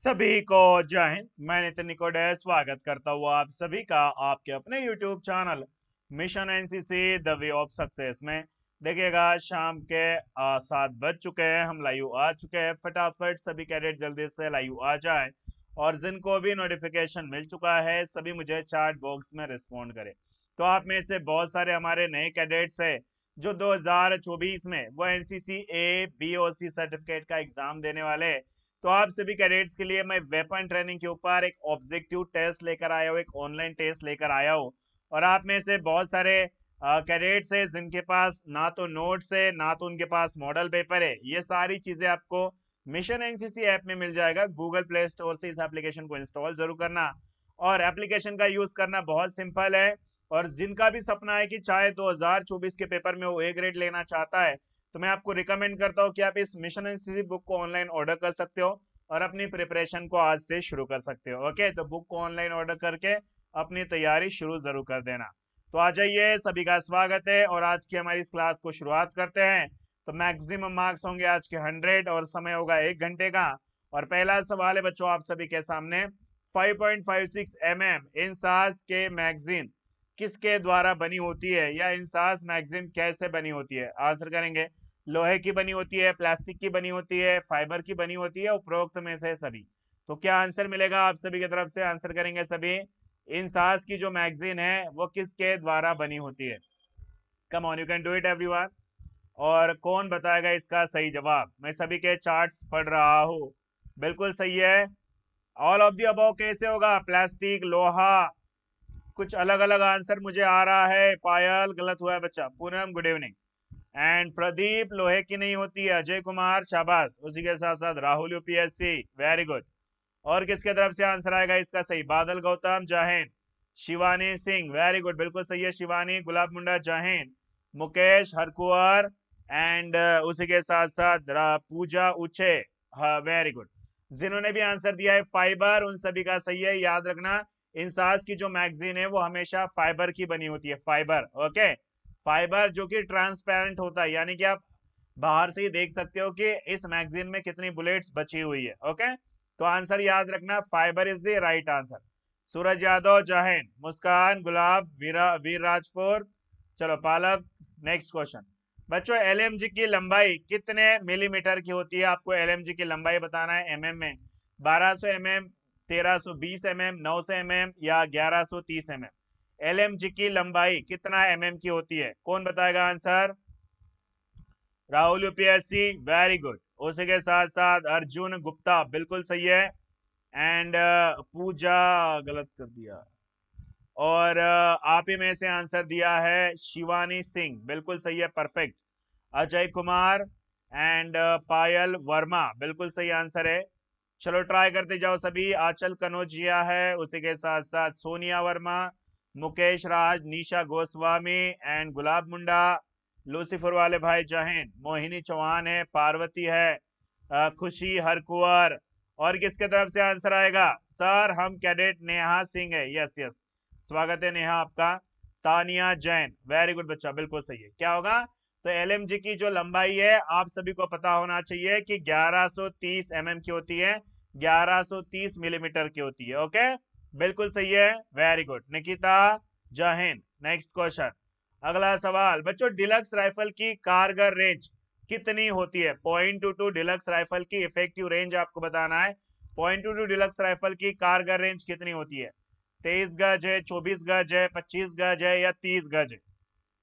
सभी को जय हिंद मैं नितिन निकोडे स्वागत करता हूँ आप सभी का आपके अपने YouTube channel mission NCC the way of success में देखिएगा शाम के सात बज चुके हैं हम लाइव आ चुके हैं फटाफट सभी कैडेट जल्दी से लाइव आ जाए और जिनको भी नोटिफिकेशन मिल चुका है सभी मुझे चैट बॉक्स में रिस्पोंड करें तो आप में से बहुत सारे हमारे नए कैडेट्स हैं जो दो में वो एनसीसी ए बीओसी सर्टिफिकेट का एग्जाम देने वाले हैं तो आप सभी कैडेट्स के लिए मैं वेपन ट्रेनिंग के ऊपर एक ऑब्जेक्टिव टेस्ट लेकर आया हूँ एक ऑनलाइन टेस्ट लेकर आया हूँ और आप में से बहुत सारे कैडेट्स हैं जिनके पास ना तो नोट्स है ना तो उनके पास मॉडल पेपर है ये सारी चीज़ें आपको मिशन एनसीसी ऐप में मिल जाएगा गूगल प्ले स्टोर से इस एप्लीकेशन को इंस्टॉल जरूर करना और एप्लीकेशन का यूज़ करना बहुत सिंपल है और जिनका भी सपना है कि चाहे 2024 के पेपर में वो ए ग्रेड लेना चाहता है तो मैं आपको रिकमेंड करता हूँ कि आप इस मिशन सीसी बुक को ऑनलाइन ऑर्डर कर सकते हो और अपनी प्रिपरेशन को आज से शुरू कर सकते हो ओके तो बुक को ऑनलाइन ऑर्डर करके अपनी तैयारी शुरू जरूर कर देना तो आ जाइए सभी का स्वागत है और आज की हमारी इस क्लास को शुरुआत करते हैं तो मैक्सिमम मार्क्स होंगे आज के हंड्रेड और समय होगा एक घंटे का और पहला सवाल है बच्चों आप सभी के सामने 5.56 पॉइंट mm, इंसास के मैगजीन किसके द्वारा बनी होती है या इंसास मैगजीन कैसे बनी होती है आंसर करेंगे लोहे की बनी होती है प्लास्टिक की बनी होती है फाइबर की बनी होती है उपरोक्त में से सभी तो क्या आंसर मिलेगा आप सभी की तरफ से आंसर करेंगे सभी इन सास की जो मैगजीन है वो किसके द्वारा बनी होती है come on you can do it one और कौन बताएगा इसका सही जवाब मैं सभी के चार्ट्स पढ़ रहा हूँ बिल्कुल सही है ऑल ऑफ दी अब कैसे होगा प्लास्टिक लोहा कुछ अलग अलग आंसर मुझे आ रहा है पायल गलत हुआ है बच्चा Poonam good evening and Pradeep लोहे की नहीं होती है अजय कुमार शाबाश उसी के साथ साथ राहुल यूपीएससी वेरी गुड और किसके तरफ से आंसर आएगा इसका सही बादल गौतम जहन शिवानी सिंह वेरी गुड बिल्कुल सही है शिवानी गुलाब मुंडा जहन मुकेश हरकुआर एंड uh, उसी के साथ साथ पूजा उचे वेरी गुड जिन्होंने भी आंसर दिया है फाइबर उन सभी का सही है याद रखना इंसास की जो मैगजीन है वो हमेशा फाइबर की बनी होती है फाइबर ओके okay? फाइबर जो कि ट्रांसपेरेंट होता है यानी कि आप बाहर से ही देख सकते हो कि इस मैगजीन में कितनी बुलेट्स बची हुई है ओके तो आंसर याद रखना fibre is the right answer Suraj Yadav जहैन मुस्कान गुलाब वीर राजपुर चलो पालक नेक्स्ट क्वेश्चन बच्चों एल की लंबाई कितने मिलीमीटर की होती है आपको एल की लंबाई बताना है एम में 1200 सौ एम एम तेरह सौ बीस एम एम नौ सौ एम एम या ग्यारह सौ तीस एम एम एल की लंबाई कितना एम mm की होती है कौन बताएगा answer Rahul UPSC very good उसी के साथ साथ अर्जुन गुप्ता बिल्कुल सही है एंड uh, पूजा गलत कर दिया और uh, आप ही में से आंसर दिया है शिवानी सिंह बिल्कुल सही है perfect Ajay Kumar and uh, Payal Verma बिल्कुल सही आंसर है चलो ट्राई करते जाओ सभी आचल कनौजिया है उसी के साथ साथ सोनिया वर्मा मुकेश राज निशा गोस्वामी एंड गुलाब मुंडा लूसीफर वाले भाई जहन मोहिनी चौहान है पार्वती है खुशी हरकुंवर और किसके तरफ से आंसर आएगा सर हम कैडेट नेहा सिंह है यस यस स्वागत है नेहा आपका तानिया जैन वेरी गुड बच्चा बिल्कुल सही है क्या होगा तो एल की जो लंबाई है आप सभी को पता होना चाहिए कि 1130 सौ mm की होती है 1130 मिलीमीटर mm की होती है ओके बिल्कुल सही है वेरी गुड निकिता जहिन नेक्स्ट क्वेश्चन अगला सवाल बच्चों डिलक्स राइफल की कारगर रेंज कितनी होती है point two two deluxe rifle की इफेक्टिव रेंज आपको बताना है point two two deluxe rifle की कारगर रेंज कितनी होती है तेईस गज है चौबीस गज है पच्चीस गज है या तीस गज है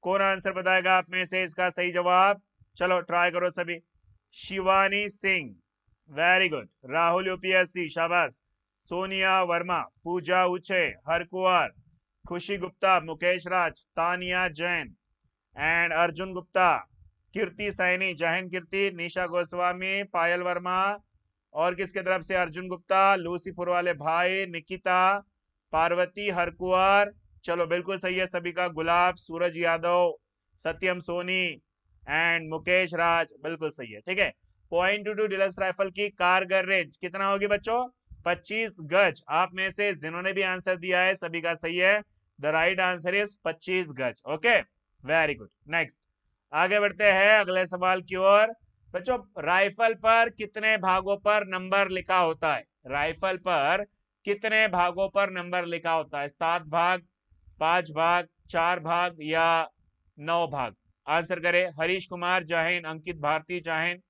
कौन आंसर बताएगा आप में से इसका सही जवाब चलो ट्राई करो सभी Shivani Singh very good Rahul UPSC शाबाश सोनिया वर्मा पूजा उछे हर कुंवर खुशी गुप्ता मुकेश राज तानिया जैन एंड अर्जुन गुप्ता कीर्ति सैनी जैन कीर्ति निशा गोस्वामी पायल वर्मा और किसके तरफ से अर्जुन गुप्ता लूसी वाले भाई निकिता पार्वती हरकुआर चलो बिल्कुल सही है सभी का गुलाब सूरज यादव सत्यम सोनी एंड मुकेश राज बिल्कुल सही है ठीक है point two two deluxe rifle की कारगर रेंज कितना होगी बच्चों पच्चीस गज आप में से जिन्होंने भी आंसर दिया है सभी का सही है द राइट आंसर इज पच्चीस गज ओके वेरी गुड नेक्स्ट आगे बढ़ते हैं अगले सवाल की ओर बच्चों राइफल पर कितने भागों पर नंबर लिखा होता है राइफल पर कितने भागों पर नंबर लिखा होता है सात भाग पांच भाग चार भाग या नौ भाग आंसर करें हरीश कुमार जाहिन अंकित भारती जाहिन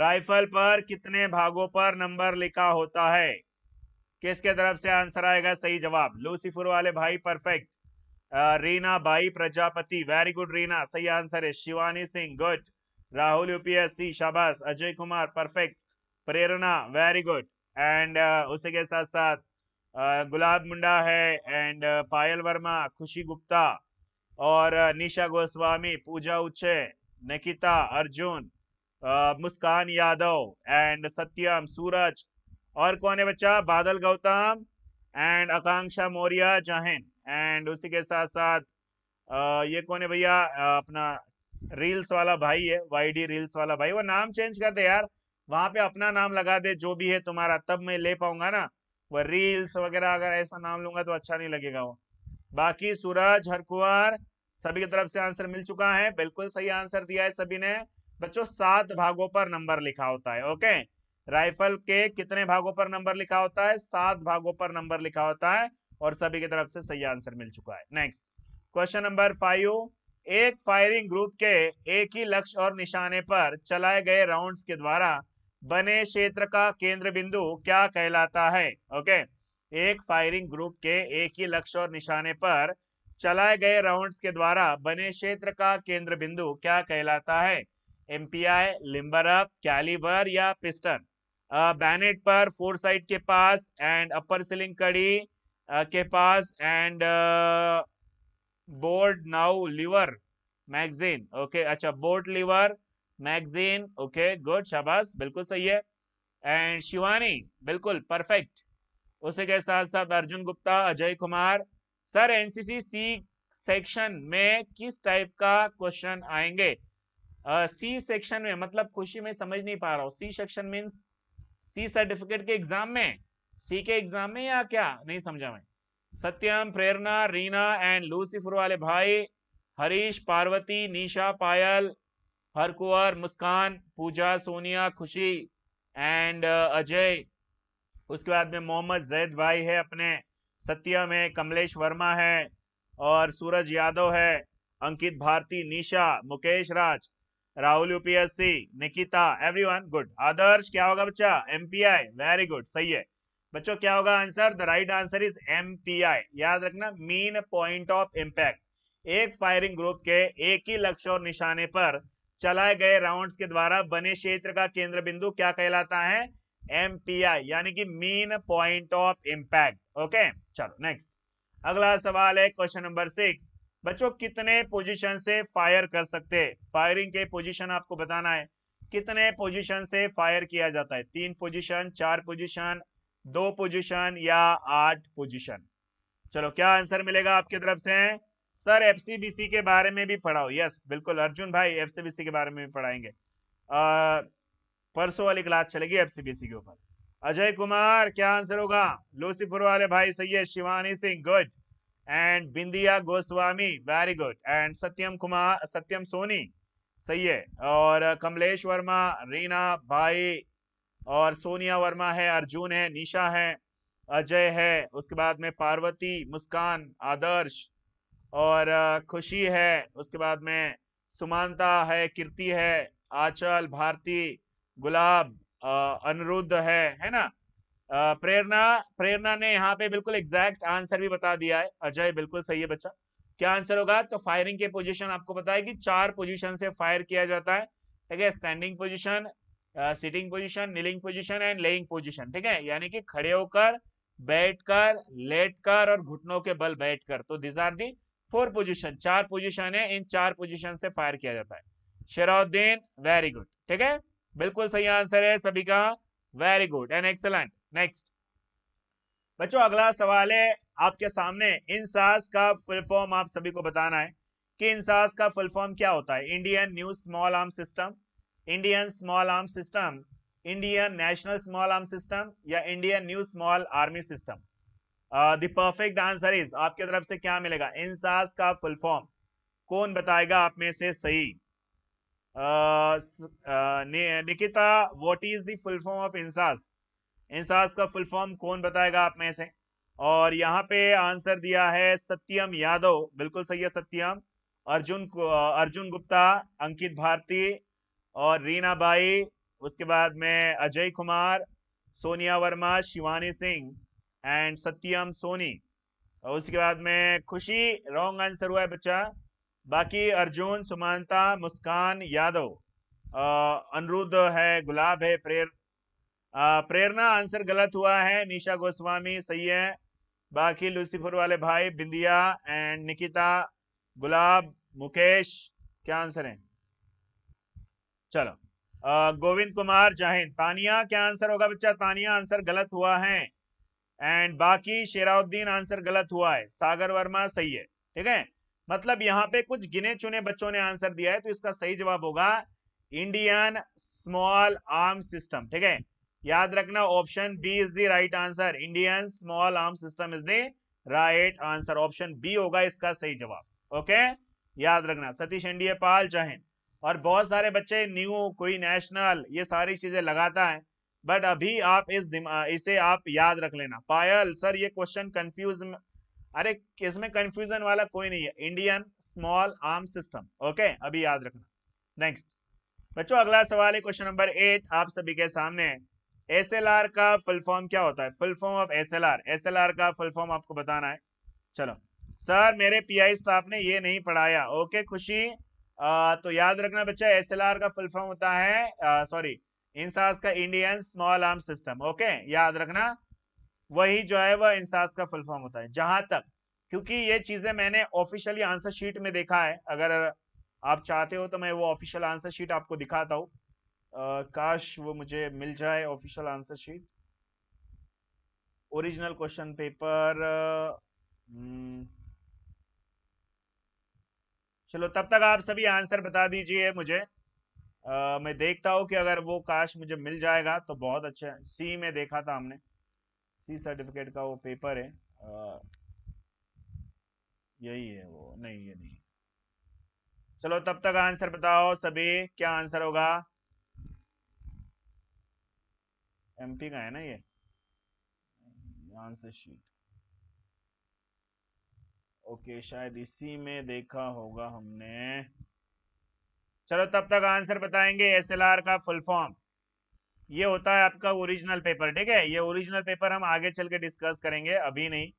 राइफल पर कितने भागों पर नंबर लिखा होता है किसके तरफ से आंसर आएगा सही जवाब लूसीफुर वाले भाई परफेक्ट रीना भाई प्रजापति वेरी गुड रीना सही आंसर है शिवानी सिंह गुड राहुल यूपीएससी शाबाश Ajay Kumar perfect Prerna very good and उसी के साथ साथ गुलाब मुंडा है एंड पायल वर्मा खुशी गुप्ता और निशा गोस्वामी पूजा उच्चे निकिता अर्जुन मुस्कान यादव एंड सत्यम सूरज और कौन है बच्चा बादल गौतम एंड आकांक्षा मौर्य जहन एंड उसी के साथ साथ ये कौन है भैया अपना रील्स वाला भाई है वाईडी रील्स वाला भाई वो नाम चेंज कर दे यार वहां पे अपना नाम लगा दे जो भी है तुम्हारा तब मैं ले पाऊंगा ना वो रील्स वगैरह अगर ऐसा नाम लूंगा तो अच्छा नहीं लगेगा वो बाकी सूरज हरकुआर सभी की तरफ से आंसर मिल चुका है बिल्कुल सही आंसर दिया है सभी ने बच्चों सात भागों पर नंबर लिखा होता है ओके राइफल के कितने भागों पर नंबर लिखा होता है सात भागों पर नंबर लिखा होता है और सभी की तरफ से सही आंसर मिल चुका है नेक्स्ट क्वेश्चन नंबर फाइव एक फायरिंग ग्रुप के एक ही लक्ष्य और निशाने पर चलाए गए राउंड्स के द्वारा बने क्षेत्र का केंद्र बिंदु क्या कहलाता है ओके एक फायरिंग ग्रुप के एक ही लक्ष्य और निशाने पर चलाए गए राउंड्स के द्वारा बने क्षेत्र का केंद्र बिंदु क्या कहलाता है एमपीआई लिम्बर अप कैलिबर या पिस्टन बैनेट uh, पर फोर साइड के पास एंड अपर सीलिंग कड़ी uh, के पास and board now lever magazine okay अच्छा board lever magazine okay good शाबाश बिल्कुल सही है एंड शिवानी बिल्कुल परफेक्ट उसी के साथ साथ Arjun Gupta Ajay Kumar sir NCC C section में किस टाइप का क्वेश्चन आएंगे सी सेक्शन में मतलब खुशी में समझ नहीं पा रहा हूँ C section means C certificate के एग्जाम में सी के एग्जाम में या क्या नहीं समझा मैं सत्यम प्रेरणा रीना एंड लूसीफर वाले भाई हरीश पार्वती निशा पायल हरकुंवर मुस्कान पूजा सोनिया खुशी एंड अजय उसके बाद में मोहम्मद जैद भाई है अपने सत्यम है कमलेश वर्मा है और सूरज यादव है Ankit Bharti Nisha Mukesh Raj Rahul UPSC Nikita everyone good Adarsh क्या होगा बच्चा एमपीआई वेरी गुड सही है बच्चों क्या होगा answer the right answer is MPI याद रखना मीन पॉइंट ऑफ इम्पैक्ट एक फायरिंग ग्रुप के एक ही लक्ष्य और निशाने पर चलाए गए राउंड्स के द्वारा बने क्षेत्र का केंद्र बिंदु क्या कहलाता है एमपीआई यानी कि mean point of impact okay चलो नेक्स्ट अगला सवाल है क्वेश्चन नंबर सिक्स बच्चों कितने पोजीशन से फायर कर सकते हैं फायरिंग के पोजीशन आपको बताना है कितने पोजीशन से फायर किया जाता है तीन पोजीशन चार पोजीशन दो पोजीशन या आठ पोजीशन चलो क्या आंसर मिलेगा आपके तरफ से सर एफसीबीसी के बारे में भी पढ़ाओ यस बिल्कुल अर्जुन भाई एफसीबीसी के बारे में भी पढ़ाएंगे परसों वाली क्लास चलेगी एफसीबीसी के ऊपर अजय कुमार क्या आंसर होगा लूसीपुर वाले भाई सही है Shivani Singh good and Bindiya Goswami very good and Satyam Kumar Satyam Soni सही है और uh, कमलेश वर्मा रीना भाई और सोनिया वर्मा है अर्जुन है निशा है अजय है उसके बाद में पार्वती मुस्कान आदर्श और uh, खुशी है उसके बाद में सुमानता है कीर्ति है आचल भारती गुलाब uh, अनिरुद्ध है है ना प्रेरणा प्रेरणा ने यहाँ पे बिल्कुल एग्जैक्ट आंसर भी बता दिया है अजय बिल्कुल सही है बच्चा क्या आंसर होगा तो फायरिंग के पोजीशन आपको बताया कि चार पोजीशन से फायर किया जाता है ठीक है standing position sitting position kneeling position and laying position ठीक है यानी कि खड़े होकर बैठकर लेटकर और घुटनों के बल बैठकर तो these are the four position चार पोजिशन है इन चार पोजिशन से फायर किया जाता है शेराउद्दीन वेरी गुड ठीक है बिल्कुल सही आंसर है सभी का very good and excellent next बच्चों अगला सवाल है आपके सामने इंसास का फुल फॉर्म आप सभी को बताना है कि इंसास का फुल फॉर्म क्या होता है Indian new small arm system Indian small arm system Indian national small arm system या Indian new small army system the perfect answer is आपके तरफ से क्या मिलेगा इंसास का फुल फॉर्म कौन बताएगा आप में से सही Nikita what is the full form of INSAS INSAS का फुल फॉर्म कौन बताएगा आप में से और यहाँ पे आंसर दिया है सत्यम यादव बिल्कुल सही है सत्यम अर्जुन अर्जुन गुप्ता अंकित भारती और रीना बाई उसके बाद में अजय कुमार सोनिया वर्मा शिवानी सिंह एंड सत्यम सोनी और उसके बाद में खुशी रॉन्ग आंसर हुआ है बच्चा बाकी अर्जुन सुमानता मुस्कान यादव अनुरुद्ध है गुलाब है प्रेर प्रेरणा आंसर गलत हुआ है निशा गोस्वामी सही है बाकी लूसीफर वाले भाई बिंदिया एंड निकिता गुलाब मुकेश क्या आंसर है चलो गोविंद कुमार जाहिंद तानिया क्या आंसर होगा बच्चा तानिया आंसर गलत हुआ है एंड बाकी शेराउद्दीन आंसर गलत हुआ है सागर वर्मा सही है ठीक है मतलब यहाँ पे कुछ गिने चुने बच्चों ने आंसर दिया है तो इसका सही जवाब होगा इंडियन स्मॉल आर्म सिस्टम ठीक है याद रखना option B is the right answer Indian small arm system is the right answer option B होगा इसका सही जवाब ओके याद रखना सतीश एनडीए पाल चाहे और बहुत सारे बच्चे न्यू कोई नेशनल ये सारी चीजें लगाता है बट अभी आप इस इसे आप याद रख लेना पायल सर ये क्वेश्चन कंफ्यूज अरे इसमें कंफ्यूजन वाला कोई नहीं है Indian small arm system okay अभी याद रखना नेक्स्ट बच्चों अगला सवाल है क्वेश्चन नंबर एट आप सभी के सामने है एस एल आर का फुल फॉर्म क्या होता है full form of S L R S L R का फुल फॉर्म आपको बताना है चलो सर मेरे पी आई स्टाफ ने ये नहीं पढ़ाया ओके खुशी आ, तो याद रखना बच्चा एस एल आर का फुल फॉर्म होता है सॉरी इंसास का Indian small arm system okay याद रखना वही जो है वह इंसास का फुल फॉर्म होता है जहां तक क्योंकि ये चीजें मैंने ऑफिशियली आंसर शीट में देखा है अगर आप चाहते हो तो मैं वो ऑफिशियल आंसर शीट आपको दिखाता हूँ काश वो मुझे मिल जाए official answer sheet original question paper चलो तब तक आप सभी आंसर बता दीजिए मुझे आ, मैं देखता हूँ कि अगर वो काश मुझे मिल जाएगा तो बहुत अच्छा है सी में देखा था हमने सी सर्टिफिकेट का वो पेपर है आ, यही है वो नहीं ये नहीं चलो तब तक आंसर बताओ सभी क्या आंसर होगा एमपी का है ना ये आंसर शीट ओके शायद इसी में देखा होगा हमने चलो तब तक आंसर बताएंगे एसएलआर का फुल फॉर्म ये होता है आपका ओरिजिनल पेपर ठीक है ये ओरिजिनल पेपर हम आगे चल के डिस्कस करेंगे अभी नहीं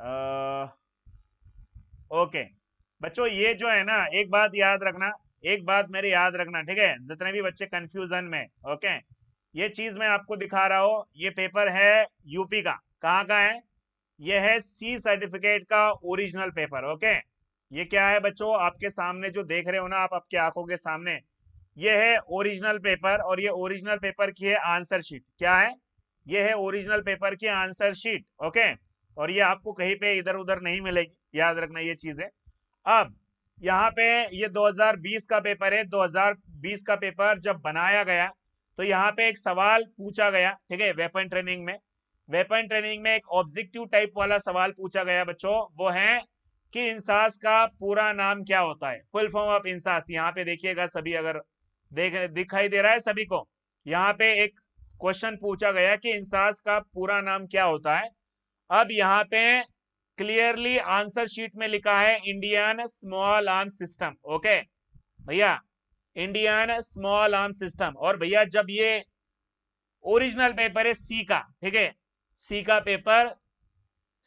आ, uh, ओके बच्चों ये जो है ना एक बात याद रखना एक बात मेरे याद रखना ठीक है जितने भी बच्चे कंफ्यूजन में ओके ये चीज मैं आपको दिखा रहा हूँ ये पेपर है यूपी का कहाँ का है ये है सी सर्टिफिकेट का ओरिजिनल पेपर ओके ये क्या है बच्चों आपके सामने जो देख रहे हो ना आप आपके आंखों के सामने ये है ओरिजिनल पेपर और ये ओरिजिनल पेपर की है आंसर शीट क्या है ये है ओरिजिनल पेपर की आंसर शीट ओके और ये आपको कहीं पे इधर उधर नहीं मिलेगी याद रखना ये चीजें अब यहाँ पे ये 2020 का पेपर है 2020 का पेपर जब बनाया गया तो यहाँ पे एक सवाल पूछा गया ठीक है वेपन ट्रेनिंग में वेपन ट्रेनिंग में एक ऑब्जेक्टिव टाइप वाला सवाल पूछा गया बच्चों वो है कि इंसास का पूरा नाम क्या होता है फुल फॉर्म ऑफ इंसास यहाँ पे देखिएगा सभी अगर देख दिखाई दे रहा है सभी को यहाँ पे एक क्वेश्चन पूछा गया कि इंसास का पूरा नाम क्या होता है अब यहाँ पे क्लियरली आंसर शीट में लिखा है Indian small arm system okay भैया इंडियन स्मॉल आर्म सिस्टम और भैया जब ये ओरिजिनल पेपर है सी का ठीक है सी का पेपर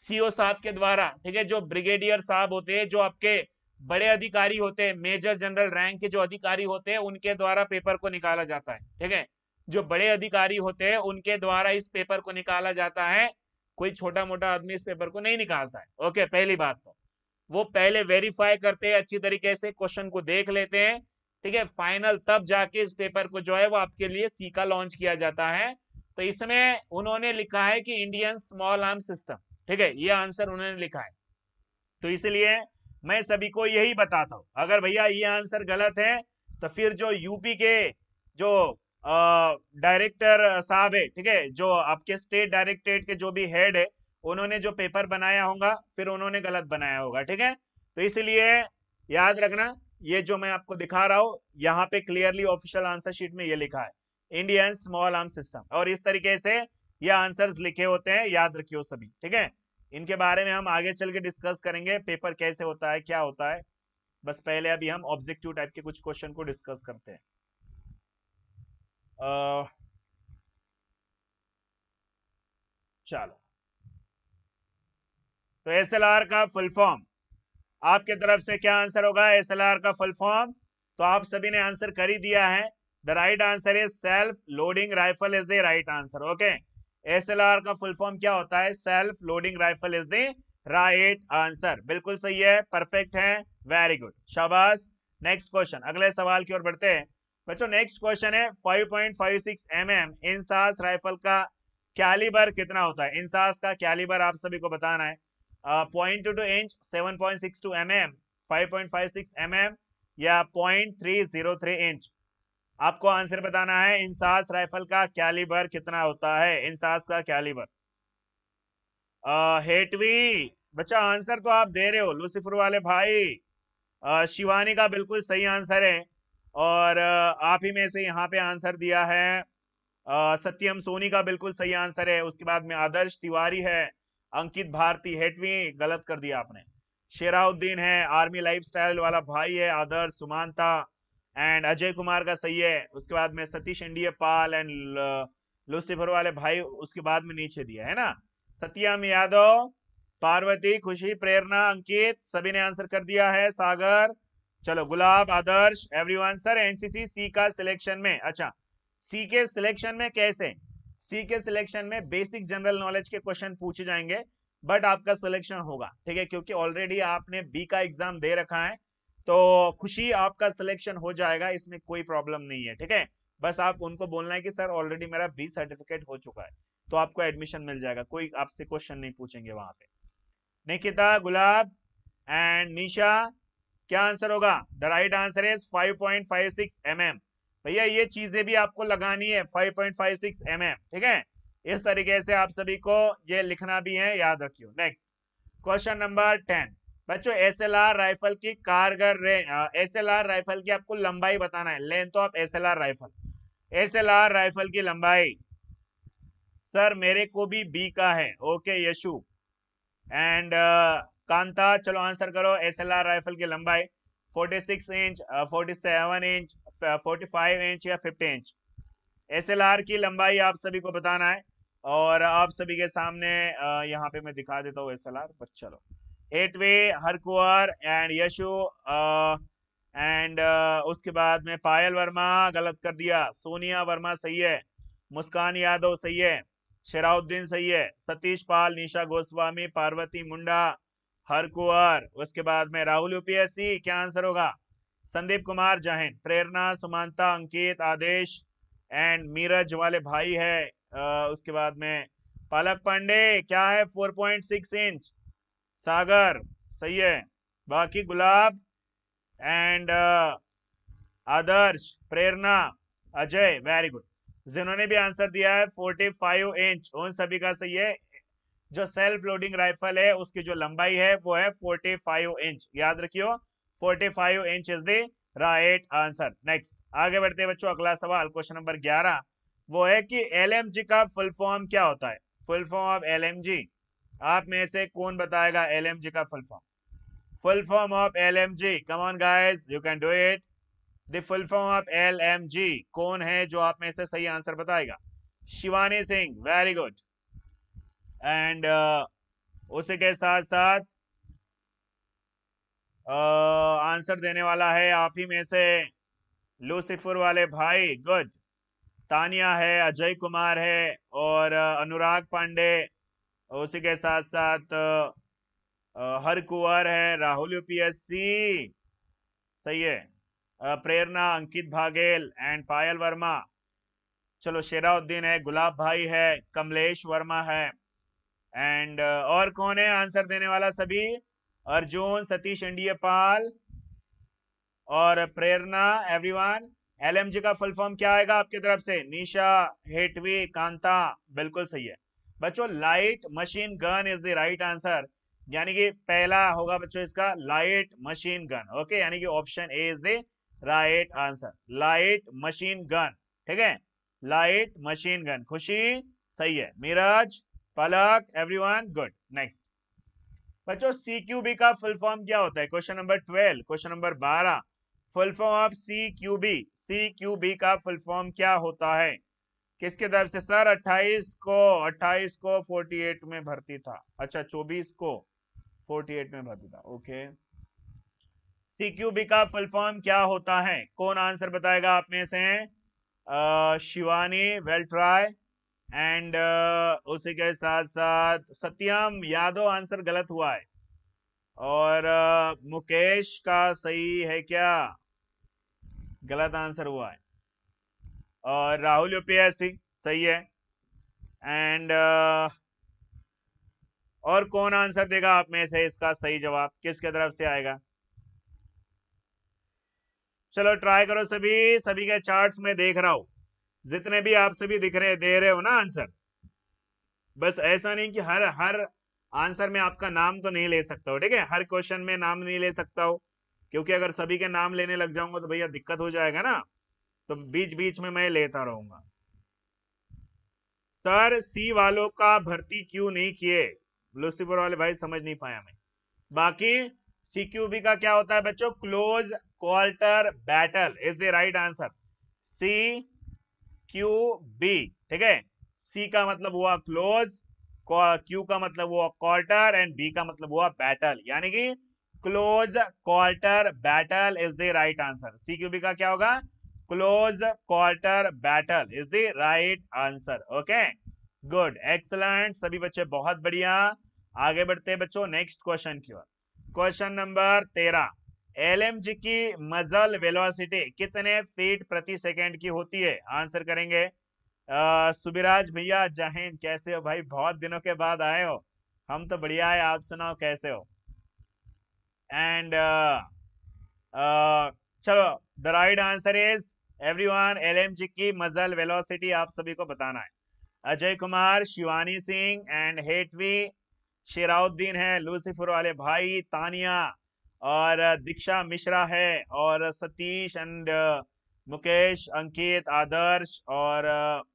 सीओ साहब के द्वारा ठीक है जो ब्रिगेडियर साहब होते हैं जो आपके बड़े अधिकारी होते हैं मेजर जनरल रैंक के जो अधिकारी होते हैं उनके द्वारा पेपर को निकाला जाता है ठीक है जो बड़े अधिकारी होते हैं उनके द्वारा इस पेपर को निकाला जाता है कोई छोटा मोटा आदमी इस पेपर को नहीं निकालता है ओके पहली बात तो वो पहले वेरीफाई करते हैं अच्छी तरीके से क्वेश्चन को देख लेते हैं ठीक है फाइनल तब जाके इस पेपर को जो है वो आपके लिए सीका लॉन्च किया जाता है तो इसमें उन्होंने लिखा है कि इंडियन स्मॉल आर्म सिस्टम ठीक है ये आंसर उन्होंने लिखा है तो इसलिए मैं सभी को यही बताता हूं अगर भैया ये आंसर गलत है तो फिर जो यूपी के जो डायरेक्टर साहब है ठीक है जो आपके स्टेट डायरेक्टरेट के जो भी हेड है उन्होंने जो पेपर बनाया होगा फिर उन्होंने गलत बनाया होगा ठीक है तो इसलिए याद रखना ये जो मैं आपको दिखा रहा हूं यहाँ पे क्लियरली ऑफिशियल आंसर शीट में ये लिखा है इंडियन स्मॉल आर्म सिस्टम और इस तरीके से ये आंसर्स लिखे होते हैं याद रखियो सभी ठीक है इनके बारे में हम आगे चल के डिस्कस करेंगे पेपर कैसे होता है क्या होता है बस पहले अभी हम ऑब्जेक्टिव टाइप के कुछ क्वेश्चन को डिस्कस करते हैं चलो तो एस एल आर का फुल फॉर्म आपके तरफ से क्या आंसर होगा एस का फुल फॉर्म तो आप सभी ने आंसर कर ही दिया है the right answer is self loading rifle is the right answer okay S का फुल फॉर्म क्या होता है self loading rifle is the right answer बिल्कुल सही है परफेक्ट है वेरी गुड शाबाश नेक्स्ट क्वेश्चन अगले सवाल की ओर बढ़ते हैं बच्चों नेक्स्ट क्वेश्चन है 5.56 पॉइंट mm इंसास राइफल का कैलिबर कितना होता है इंसास का कैलिबर आप सभी को बताना है point two two inch seven point six two M M five point या point three zero three inch आपको आंसर बताना है इंसास राइफल का कैलिबर कितना होता है इंसास का कैलिबर हेटवी बच्चा आंसर तो आप दे रहे हो लूसीफर वाले भाई आ, शिवानी का बिल्कुल सही आंसर है और आप ही में से यहाँ पे आंसर दिया है सत्यम सोनी का बिल्कुल सही आंसर है उसके बाद में आदर्श तिवारी है अंकित भारती हेटवी गलत कर दिया आपने शेराउद्दीन है आर्मी लाइफस्टाइल वाला भाई है आदर सुमानता एंड अजय कुमार का सही है उसके बाद में Satish India Pal and Lucifer वाले भाई उसके बाद में नीचे दिया है ना सत्याम यादव पार्वती खुशी प्रेरणा अंकित सभी ने आंसर कर दिया है सागर चलो Gulab Adarsh everyone sir NCC C का सिलेक्शन में अच्छा सी के सिलेक्शन में कैसे सी के सिलेक्शन में बेसिक जनरल नॉलेज के क्वेश्चन पूछे जाएंगे बट आपका सिलेक्शन होगा ठीक है क्योंकि ऑलरेडी आपने बी का एग्जाम दे रखा है तो खुशी आपका सिलेक्शन हो जाएगा इसमें कोई प्रॉब्लम नहीं है ठीक है बस आप उनको बोलना है कि सर ऑलरेडी मेरा बी सर्टिफिकेट हो चुका है तो आपको एडमिशन मिल जाएगा कोई आपसे क्वेश्चन नहीं पूछेंगे वहां पे निकिता गुलाब एंड निशा क्या आंसर होगा the right answer is 5.56 point mm. भैया ये चीजें भी आपको लगानी है 5.56 mm ठीक है इस तरीके से आप सभी को ये लिखना भी है याद रखियो नेक्स्ट क्वेश्चन नंबर टेन बच्चों एस राइफल की कारगर एस राइफल की आपको लंबाई बताना है लेंथ ऑफ एस राइफल एस राइफल की लंबाई सर मेरे को भी बी का है ओके यशु एंड कांता चलो आंसर करो एस राइफल की लंबाई 46 inch forty 47 inch forty five inch या फिफ्टी इंच एस की लंबाई आप सभी को बताना है और आप सभी के सामने यहाँ पे मैं दिखा देता हूँ एस एल आर चलो एट वे हरकुअर एंड यशु एंड उसके बाद में पायल वर्मा गलत कर दिया सोनिया वर्मा सही है मुस्कान यादव सही है शराउद्दीन सही है सतीश पाल निशा गोस्वामी पार्वती मुंडा हर कुआर उसके बाद में राहुल यूपीएससी क्या आंसर होगा संदीप कुमार जहन प्रेरणा सुमानता अंकित आदेश एंड मीरज वाले भाई है उसके बाद में पालक पांडे क्या है 4.6 इंच सागर सही है बाकी Gulab and Adarsh Prerna Ajay very good जिन्होंने भी आंसर दिया है 45 इंच उन सभी का सही है जो सेल्फ लोडिंग राइफल है उसकी जो लंबाई है वो है 45 इंच याद रखियो forty five inch is the right answer next आगे बढ़ते हैं बच्चों अगला सवाल क्वेश्चन नंबर ग्यारह वो है कि एलएमजी का फुल फॉर्म क्या होता है फुल फॉर्म ऑफ एलएमजी आप में से कौन बताएगा एलएमजी का full form full form of full form of LMG guys you can do it the full form of L M G कौन है जो आप में से सही आंसर बताएगा Shivani Singh very good and उसी के साथ साथ आंसर देने वाला है आप ही में से लूसीफुर वाले भाई गुड तानिया है अजय कुमार है और अनुराग पांडे उसी के साथ साथ हर कुंवर है राहुल यूपीएससी सही है प्रेरणा अंकित भागेल एंड पायल वर्मा चलो शेराउद्दीन है गुलाब भाई है कमलेश वर्मा है एंड और कौन है आंसर देने वाला सभी अर्जुन सतीश एनडीएपाल और प्रेरणा एवरीवन एलएमजी का फुल फॉर्म क्या आएगा आपकी तरफ से निशा हेटवी कांता बिल्कुल सही है बच्चों light machine gun is the right answer यानी कि पहला होगा बच्चों इसका लाइट मशीन गन ओके यानी कि option A is the right answer light machine gun ठीक है लाइट मशीन गन खुशी सही है Miraj Palak everyone good next बच्चों सी क्यू बी का फुल फॉर्म क्या होता है question number twelve question number बारह full form of C Q B C Q B का फुल फॉर्म क्या होता है किसके तरफ से सर 28 को 28 को 48 में भर्ती था अच्छा 24 को 48 में भर्ती था ओके सी क्यू बी का फुल फॉर्म क्या होता है कौन आंसर बताएगा आप में से आ, Shivani well try and uh, उसी के साथ साथ सत्यम यादव आंसर गलत हुआ है और uh, मुकेश का सही है क्या गलत आंसर हुआ है और राहुल यूपीएससी सही है एंड uh, और कौन आंसर देगा आप में से इसका सही जवाब किसके तरफ से आएगा चलो ट्राई करो सभी सभी के चार्ट्स में देख रहा हूं जितने भी आपसे भी दिख रहे दे रहे हो ना आंसर बस ऐसा नहीं कि हर हर आंसर में आपका नाम तो नहीं ले सकता हो ठीक है हर क्वेश्चन में नाम नहीं ले सकता हो क्योंकि अगर सभी के नाम लेने लग जाऊंगा तो भैया दिक्कत हो जाएगा ना तो बीच बीच में मैं लेता रहूंगा सर सी वालों का भर्ती क्यों नहीं किए लुसीपुर वाले भाई समझ नहीं पाया मैं बाकी सी बी का क्या होता है बच्चों close quarter battle is the right answer C Q B ठीक है सी का मतलब हुआ क्लोज क्यू का मतलब हुआ क्वार्टर एंड बी का मतलब हुआ बैटल यानी कि close quarter battle is the right answer C Q B का क्या होगा close quarter battle is the right answer okay good excellent सभी बच्चे बहुत बढ़िया आगे बढ़ते हैं बच्चों नेक्स्ट क्वेश्चन की ओर क्वेश्चन नंबर तेरह एलएमजी की मजल वेलोसिटी कितने फीट प्रति सेकंड की होती है आंसर करेंगे सुबिराज भैया जहेन कैसे हो भाई बहुत दिनों के बाद आए हो हम तो बढ़िया है आप सुनाओ कैसे हो एंड चलो the right answer is everyone LMG की मजल वेलोसिटी आप सभी को बताना है अजय कुमार शिवानी सिंह एंड हेटवी शेराउद्दीन है लूसीफुर वाले भाई तानिया और दीक्षा मिश्रा है और सतीश एंड uh, मुकेश अंकित आदर्श और uh,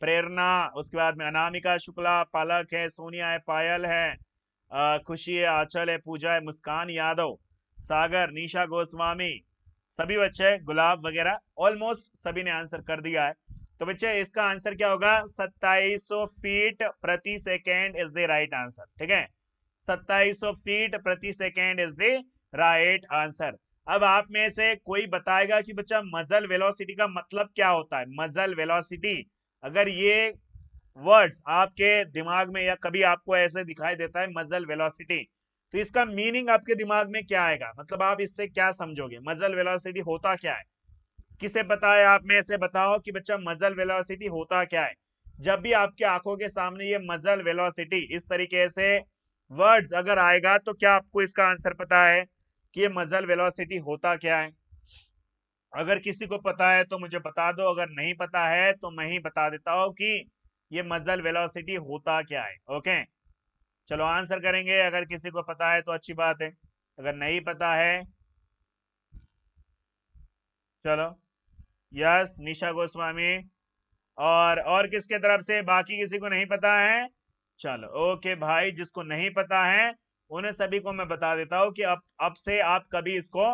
प्रेरणा उसके बाद में अनामिका शुक्ला पालक है सोनिया है पायल है uh, खुशी है आंचल है पूजा है मुस्कान यादव सागर निशा गोस्वामी सभी बच्चे गुलाब वगैरह ऑलमोस्ट सभी ने आंसर कर दिया है तो बच्चे इसका आंसर क्या होगा सत्ताईस फीट प्रति second is the right answer ठीक है सत्ताईस फीट प्रति second is the right answer अब आप में से कोई बताएगा कि बच्चा मजल वेलोसिटी का मतलब क्या होता है मजल वेलोसिटी अगर ये वर्ड्स आपके दिमाग में या कभी आपको ऐसे दिखाई देता है मजल वेलोसिटी तो इसका मीनिंग आपके दिमाग में क्या आएगा मतलब आप इससे क्या समझोगे मजल वेलोसिटी होता क्या है किसे पता है आप में से बताओ कि बच्चा मजल वेलोसिटी होता क्या है जब भी आपकी आंखों के सामने ये मजल वेलोसिटी इस तरीके से वर्ड्स अगर आएगा तो क्या आपको इसका आंसर पता है कि ये मजल वेलोसिटी होता क्या है अगर किसी को पता है तो मुझे बता दो अगर नहीं पता है तो मैं ही बता देता हूँ कि ये मजल वेलोसिटी होता क्या है ओके चलो आंसर करेंगे अगर किसी को पता है तो अच्छी बात है अगर नहीं पता है चलो यस निशा गोस्वामी और और किसके तरफ से बाकी किसी को नहीं पता है चलो ओके भाई जिसको नहीं पता है उन्हें सभी को मैं बता देता हूं कि अब अब से आप कभी इसको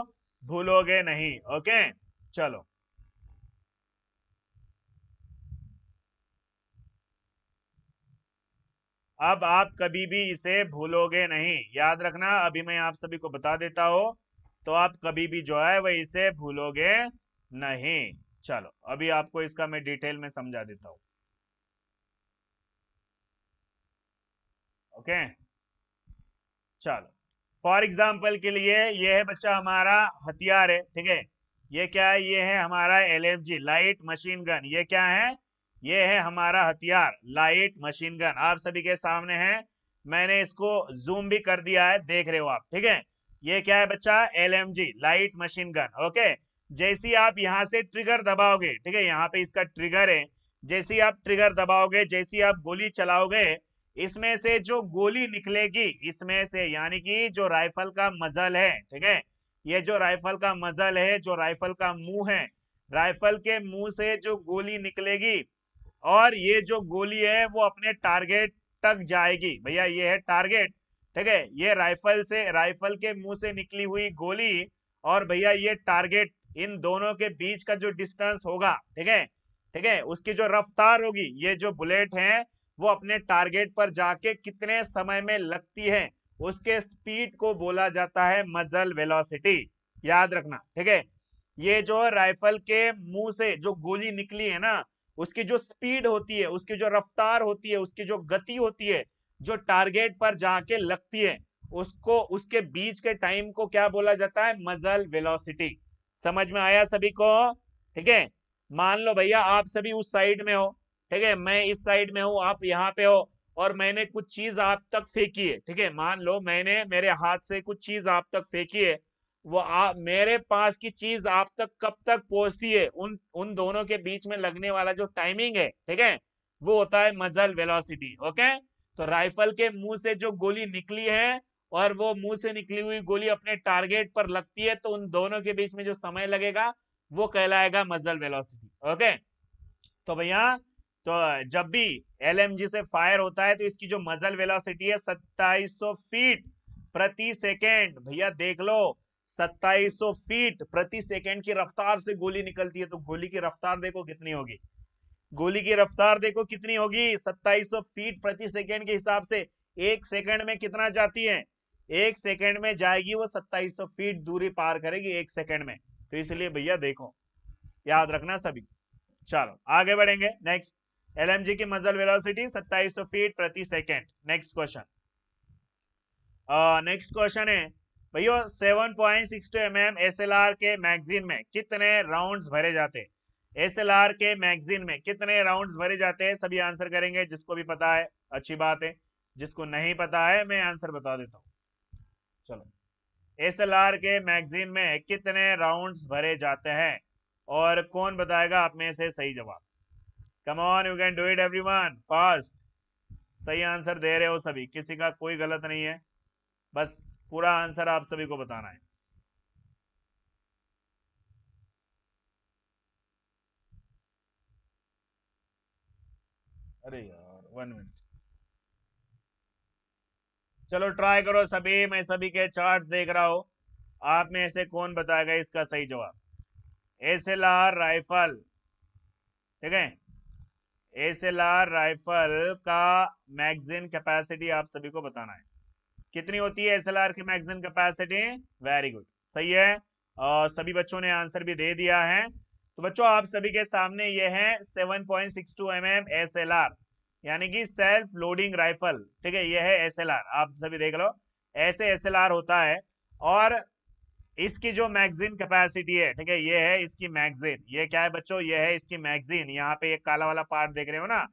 भूलोगे नहीं ओके चलो अब आप कभी भी इसे भूलोगे नहीं याद रखना अभी मैं आप सभी को बता देता हूं तो आप कभी भी जो है वह इसे भूलोगे नहीं चलो अभी आपको इसका मैं डिटेल में समझा देता हूं ओके okay? चलो फॉर एग्जाम्पल के लिए ये है बच्चा हमारा हथियार है ठीक है ये क्या है ये है हमारा L F G light machine gun ये क्या है ये है हमारा हथियार लाइट मशीन गन आप सभी के सामने है मैंने इसको जूम भी कर दिया है देख रहे हो आप ठीक है ये क्या है बच्चा L M G light machine gun okay जैसी आप यहाँ से ट्रिगर दबाओगे ठीक है यहाँ पे इसका ट्रिगर है जैसी आप ट्रिगर दबाओगे जैसी आप गोली चलाओगे इसमें से जो गोली निकलेगी इसमें से यानी कि जो राइफल का मजल है ठीक है ये जो राइफल का मजल है जो राइफल का मुंह है राइफल के मुंह से जो गोली निकलेगी और ये जो गोली है वो अपने टारगेट तक जाएगी भैया ये है टारगेट ठीक है ये राइफल से राइफल के मुंह से निकली हुई गोली और भैया ये टारगेट इन दोनों के बीच का जो डिस्टेंस होगा ठीक है ठीक है उसकी जो रफ्तार होगी ये जो बुलेट है वो अपने टारगेट पर जाके कितने समय में लगती है उसके स्पीड को बोला जाता है मजल वेलोसिटी याद रखना ठीक है ये जो राइफल के मुंह से जो गोली निकली है ना उसकी जो स्पीड होती है उसकी जो रफ्तार होती है उसकी जो गति होती है जो टारगेट पर जाके लगती है उसको उसके बीच के टाइम को क्या बोला जाता है मजल वेलोसिटी समझ में आया सभी को ठीक है मान लो भैया आप सभी उस साइड में हो ठीक है मैं इस साइड में हूँ आप यहाँ पे हो और मैंने कुछ चीज आप तक फेंकी है ठीक है मान लो मैंने मेरे हाथ से कुछ चीज आप तक फेंकी है वो आ, मेरे पास की चीज आप तक कब तक पहुंचती है उन उन दोनों के बीच में लगने वाला जो टाइमिंग है ठीक है वो होता है मजल वेलोसिटी ओके तो राइफल के मुंह से जो गोली निकली है और वो मुंह से निकली हुई गोली अपने टारगेट पर लगती है तो उन दोनों के बीच में जो समय लगेगा वो कहलाएगा मजल वेलोसिटी ओके तो भैया तो जब भी एल से फायर होता है तो इसकी जो मजल वेलोसिटी है 2700 फीट प्रति सेकेंड भैया देख लो 2700 फीट प्रति सेकेंड की रफ्तार से गोली निकलती है तो गोली की रफ्तार देखो कितनी होगी गोली की रफ्तार देखो कितनी होगी 2700 फीट प्रति सेकेंड के हिसाब से एक सेकेंड में कितना जाती है एक सेकेंड में जाएगी वो सत्ताईस फीट दूरी पार करेगी एक सेकेंड में तो इसलिए भैया देखो याद रखना सभी चलो आगे बढ़ेंगे नेक्स्ट एलएमजी की मजल वेलोसिटी 2700 फीट प्रति second next question next question है भैया seven point six mm SLR के मैगजीन में कितने राउंड्स भरे जाते हैं एसएलआर के मैगजीन में कितने राउंड्स भरे जाते हैं सभी आंसर करेंगे जिसको भी पता है अच्छी बात है जिसको नहीं पता है मैं आंसर बता देता हूँ चलो आर के मैगजीन में कितने राउंड्स भरे जाते हैं और कौन बताएगा आप में से सही जवाब come on you can do it everyone fast सही आंसर दे रहे हो सभी किसी का कोई गलत नहीं है बस पूरा आंसर आप सभी को बताना है अरे यार वन मिनट चलो ट्राई करो सभी मैं सभी के चार्ट देख रहा हूं आप में ऐसे कौन बताएगा इसका सही जवाब एस एल आर राइफल ठीक है एसएलआर राइफल का मैगजीन कैपेसिटी आप सभी को बताना है कितनी होती है एसएलआर की मैगजीन कैपेसिटी वेरी गुड सही है और सभी बच्चों ने आंसर भी दे दिया है तो बच्चों आप सभी के सामने ये है 7.62 पॉइंट mm एसएलआर यानी कि सेल्फ लोडिंग राइफल ठीक है ये है एसएलआर आप सभी देख लो ऐसे एसएलआर होता है और इसकी जो मैगजीन कैपेसिटी है ठीक है ये है इसकी मैगजीन ये क्या है बच्चों ये है इसकी मैगजीन यहाँ पे एक काला वाला पार्ट देख रहे हो ना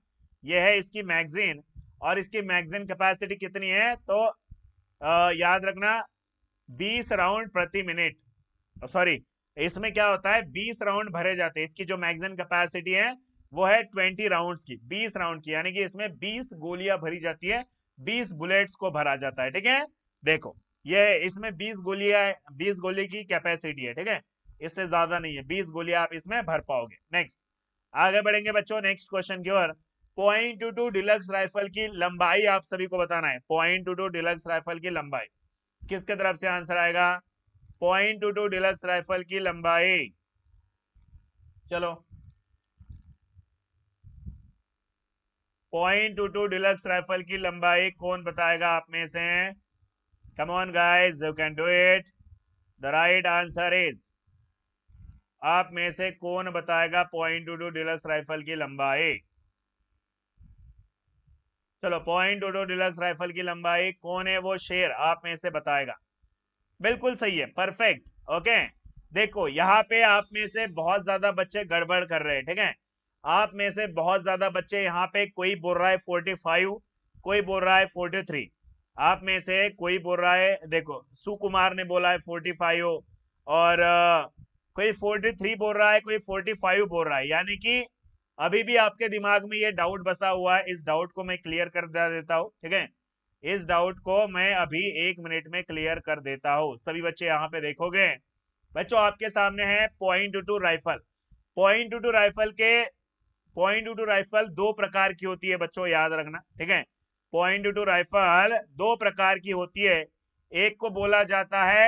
ये है इसकी मैगजीन और इसकी मैगजीन कैपेसिटी कितनी है तो आ, याद रखना 20 राउंड प्रति मिनट सॉरी इसमें क्या होता है 20 राउंड भरे जाते हैं इसकी जो मैगजीन कैपेसिटी है वो है ट्वेंटी राउंड की बीस राउंड की यानी कि इसमें बीस गोलियां भरी जाती है बीस बुलेट्स को भरा जाता है ठीक है देखो ये इसमें बीस गोलियां बीस गोली की कैपेसिटी है ठीक है इससे ज्यादा नहीं है बीस गोलियां आप इसमें भर पाओगे नेक्स्ट आगे बढ़ेंगे बच्चों नेक्स्ट क्वेश्चन की ओर point two two deluxe rifle की लंबाई आप सभी को बताना है point two two deluxe rifle की लंबाई किसके तरफ से आंसर आएगा point two two deluxe rifle की लंबाई चलो point two two deluxe rifle की लंबाई कौन बताएगा आप में से Come on guys, you can do it. The right answer is आप में से कौन बताएगा point two two deluxe rifle की लंबाई चलो point two two deluxe rifle की लंबाई कौन है वो शेर आप में से बताएगा बिल्कुल सही है परफेक्ट ओके देखो यहाँ पे आप में से बहुत ज्यादा बच्चे गड़बड़ कर रहे हैं ठीक है आप में से बहुत ज्यादा बच्चे यहाँ पे कोई बोल रहा है फोर्टी कोई बोल रहा है फोर्टी आप में से कोई बोल रहा है देखो सुकुमार ने बोला है फोर्टी फाइव और आ, कोई फोर्टी थ्री बोल रहा है कोई फोर्टी फाइव बोल रहा है यानी कि अभी भी आपके दिमाग में ये डाउट बसा हुआ है इस डाउट को मैं क्लियर कर देता हूँ ठीक है इस डाउट को मैं अभी एक मिनट में क्लियर कर देता हूँ सभी बच्चे यहाँ पे देखोगे बच्चों आपके सामने है point two rifle point two rifle के पॉइंट टू राइफल दो प्रकार की होती है बच्चों याद रखना ठीक है पॉइंट टू राइफल दो प्रकार की होती है एक को बोला जाता है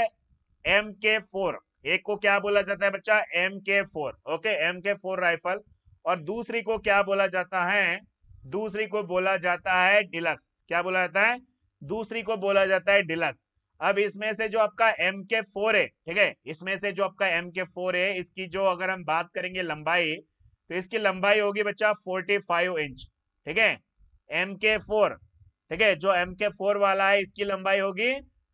एम के फोर एक को क्या बोला जाता है बच्चा M K four okay M K four rifle और दूसरी को क्या बोला जाता है दूसरी को बोला जाता है डिलक्स क्या बोला जाता है दूसरी को बोला जाता है डिलक्स अब इसमें से जो आपका एम के फोर है ठीक है इसमें से जो आपका एम के फोर है इसकी जो अगर हम बात करेंगे लंबाई तो इसकी लंबाई होगी बच्चा फोर्टी फाइव इंच ठीक है एम के फोर ठीक है जो एम के फोर वाला है इसकी लंबाई होगी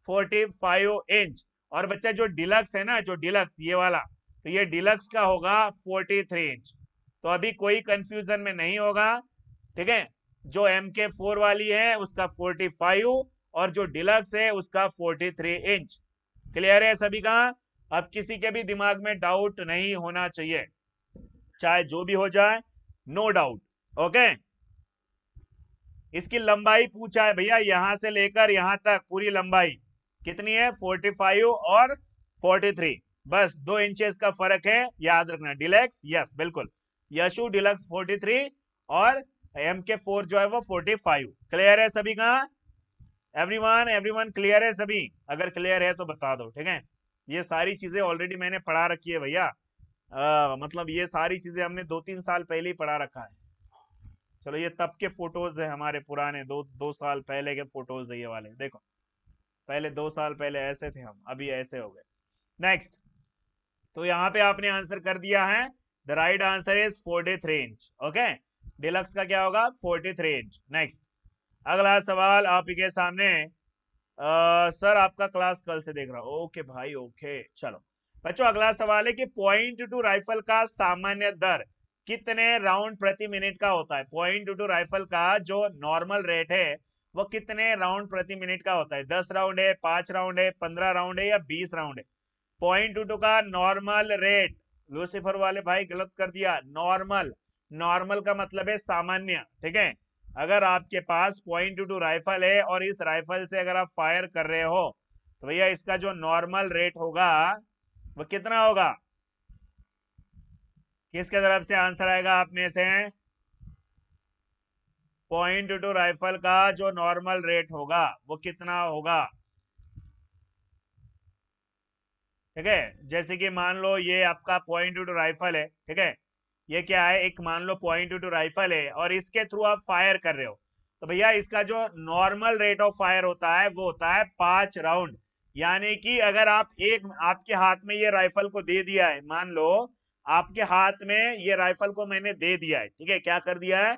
फोर्टी फाइव इंच और बच्चा जो डिलक्स है ना जो डिलक्स ये वाला तो ये डिलक्स का होगा फोर्टी थ्री इंच तो अभी कोई कंफ्यूजन में नहीं होगा ठीक है जो एम के फोर वाली है उसका फोर्टी फाइव और जो डिलक्स है उसका फोर्टी थ्री इंच क्लियर है सभी का अब किसी के भी दिमाग में डाउट नहीं होना चाहिए चाहे जो भी हो जाए नो डाउट ओके इसकी लंबाई पूछा है भैया यहां से लेकर यहां तक पूरी लंबाई कितनी है फोर्टी फाइव और फोर्टी थ्री बस दो इंचेस का फर्क है याद रखना डिलेक्स यस बिल्कुल यशु डिलक्स थ्री और एम के फोर जो है वो फोर्टी फाइव क्लियर है सभी का एवरी वन क्लियर है सभी अगर क्लियर है तो बता दो ठीक है ये सारी चीजें ऑलरेडी मैंने पढ़ा रखी है भैया मतलब ये सारी चीजें हमने दो तीन साल पहले ही पढ़ा रखा है चलो ये तब के फोटोज है हमारे पुराने दो दो साल पहले के फोटोज है ये वाले देखो पहले दो साल पहले ऐसे थे हम अभी ऐसे हो गए नेक्स्ट तो यहाँ पे आपने आंसर कर दिया है the right answer is forty three inch okay deluxe का क्या होगा फोर्टी थ्री इंच नेक्स्ट अगला सवाल आप ही के सामने आ, सर आपका क्लास कल से देख रहा हूं ओके भाई ओके चलो बच्चों अगला सवाल है कि पॉइंट टू राइफल का सामान्य दर कितने राउंड प्रति मिनट का होता है पॉइंट टू टू राइफल का जो नॉर्मल रेट है वो कितने राउंड प्रति मिनट का होता है दस राउंड है पांच राउंड है पंद्रह राउंड है या बीस राउंड है पॉइंट टू टू का नॉर्मल रेट लूसीफर वाले भाई गलत कर दिया नॉर्मल नॉर्मल का मतलब है सामान्य ठीक है अगर आपके पास पॉइंट टू टू राइफल है और इस राइफल से अगर आप फायर कर रहे हो तो भैया इसका जो नॉर्मल रेट होगा वो कितना होगा किसके तरफ से आंसर आएगा आप में से पॉइंट टू राइफल का जो नॉर्मल रेट होगा वो कितना होगा ठीक है जैसे कि मान लो ये आपका पॉइंट टू राइफल है ठीक है ये क्या है एक मान लो पॉइंट टू राइफल है और इसके थ्रू आप फायर कर रहे हो तो भैया इसका जो नॉर्मल रेट ऑफ फायर होता है वो होता है पांच राउंड यानी कि अगर आप एक आपके हाथ में ये राइफल को दे दिया है मान लो आपके हाथ में ये राइफल को मैंने दे दिया है ठीक है क्या कर दिया है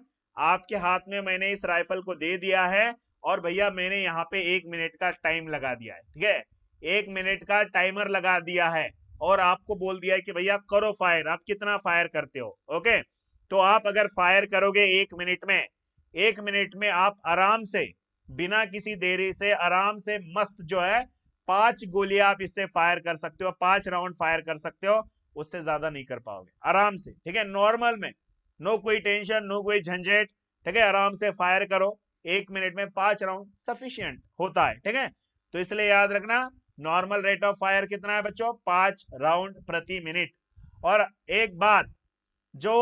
आपके हाथ में मैंने इस राइफल को दे दिया है और भैया मैंने यहाँ पे एक मिनट का टाइम लगा दिया है ठीक है एक मिनट का टाइमर लगा दिया है और आपको बोल दिया है कि भैया करो फायर आप कितना फायर करते हो ओके तो आप अगर फायर करोगे एक मिनट में एक मिनट में आप आराम से बिना किसी देरी से आराम से मस्त जो है पांच गोलियां आप इससे फायर कर सकते हो पांच राउंड फायर कर सकते हो उससे ज्यादा नहीं कर पाओगे आराम से ठीक है नॉर्मल में नो कोई टेंशन नो कोई झंझट ठीक है आराम से फायर करो एक मिनट में पांच राउंड सफिशियंट होता है ठीक है तो इसलिए याद रखना नॉर्मल रेट ऑफ फायर कितना है बच्चों पांच राउंड प्रति मिनट और एक बात जो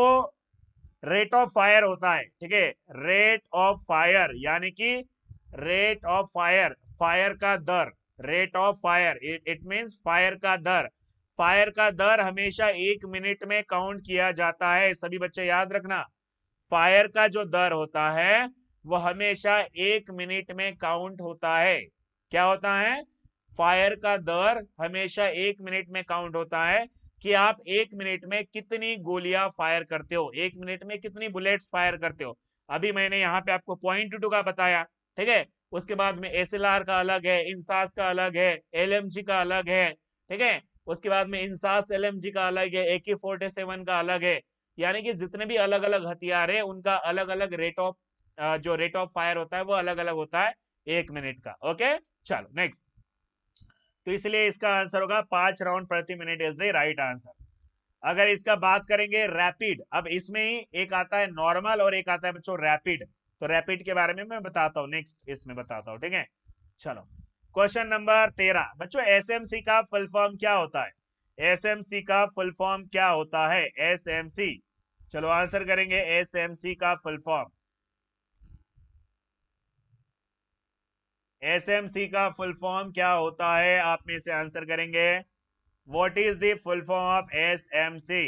रेट ऑफ फायर होता है ठीक है रेट ऑफ फायर यानी कि रेट ऑफ फायर फायर का दर rate of fire it means fire का दर फायर का दर हमेशा एक मिनट में काउंट किया जाता है सभी बच्चे याद रखना फायर का जो दर होता है वो हमेशा एक मिनट में काउंट होता है क्या होता है फायर का दर हमेशा एक मिनट में काउंट होता है कि आप एक मिनट में कितनी गोलियां फायर करते हो एक मिनट में कितनी बुलेट्स फायर करते हो अभी मैंने यहाँ पे आपको पॉइंट टू का बताया ठीक है उसके बाद में एस का अलग है इंसास का अलग है एल का अलग है ठीक है उसके बाद में इंसास एल का अलग है ए के फोर्टी सेवन का अलग है यानी कि जितने भी अलग अलग हथियार है उनका अलग अलग रेट ऑफ जो रेट ऑफ फायर होता है वो अलग अलग होता है एक मिनट का ओके चलो नेक्स्ट तो इसलिए इसका आंसर होगा पांच राउंड प्रति minute is the right answer अगर इसका बात करेंगे रैपिड अब इसमें ही एक आता है नॉर्मल और एक आता है बच्चों रैपिड तो रैपिड के बारे में मैं बताता हूँ नेक्स्ट इसमें बताता हूँ ठीक है चलो क्वेश्चन नंबर तेरह बच्चों एसएमसी का फुल फॉर्म क्या होता है एसएमसी का फुल फॉर्म क्या होता है एसएमसी चलो आंसर करेंगे एसएमसी का फुल फॉर्म एसएमसी का फुल फॉर्म क्या होता है आप में से आंसर करेंगे what is the full form of SMC